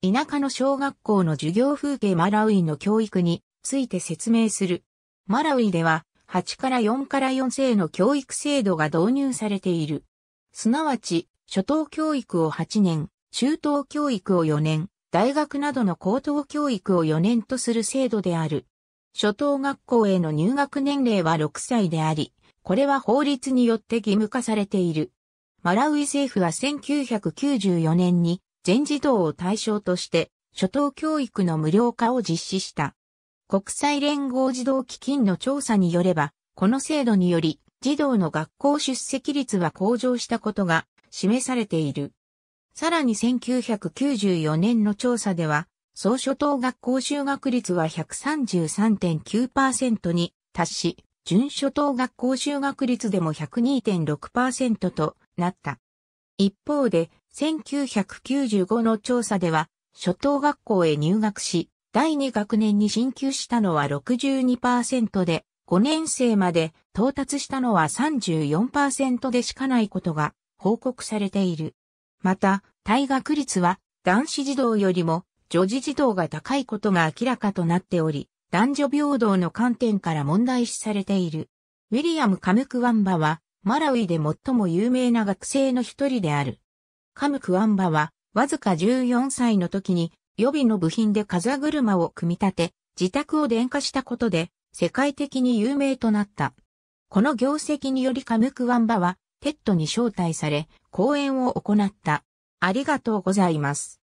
田舎の小学校の授業風景マラウイの教育について説明する。マラウイでは8から4から4世の教育制度が導入されている。すなわち、初等教育を8年、中等教育を4年、大学などの高等教育を4年とする制度である。初等学校への入学年齢は6歳であり、これは法律によって義務化されている。マラウイ政府は1994年に全児童を対象として、初等教育の無料化を実施した。国際連合児童基金の調査によれば、この制度により、児童の学校出席率は向上したことが示されている。さらに1994年の調査では、総初等学校就学率は133.9%に達し、準初等学校就学率でも102.6%となった。一方で、1995の調査では、初等学校へ入学し、第2学年に進級したのは62%で、5年生まで到達したのは34%でしかないことが報告されている。また、退学率は男子児童よりも女児児童が高いことが明らかとなっており、男女平等の観点から問題視されている。ウィリアム・カムクワンバは、マラウイで最も有名な学生の一人である。カムクアンバは、わずか14歳の時に、予備の部品で風車を組み立て、自宅を電化したことで、世界的に有名となった。この業績によりカムクワンバは、テッドに招待され、講演を行った。ありがとうございます。